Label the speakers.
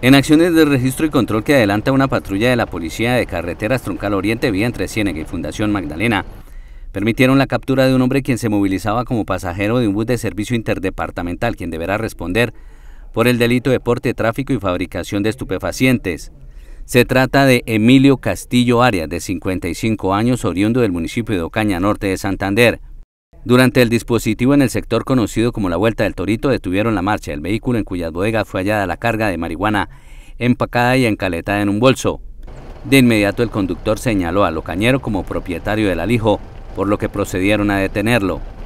Speaker 1: En acciones de registro y control que adelanta una patrulla de la Policía de Carreteras Troncal Oriente vía entre Ciénega y Fundación Magdalena, permitieron la captura de un hombre quien se movilizaba como pasajero de un bus de servicio interdepartamental, quien deberá responder por el delito de porte, tráfico y fabricación de estupefacientes. Se trata de Emilio Castillo Arias, de 55 años, oriundo del municipio de Ocaña Norte de Santander. Durante el dispositivo en el sector conocido como la Vuelta del Torito detuvieron la marcha del vehículo en cuyas bodegas fue hallada la carga de marihuana empacada y encaletada en un bolso. De inmediato el conductor señaló a Locañero como propietario del alijo, por lo que procedieron a detenerlo.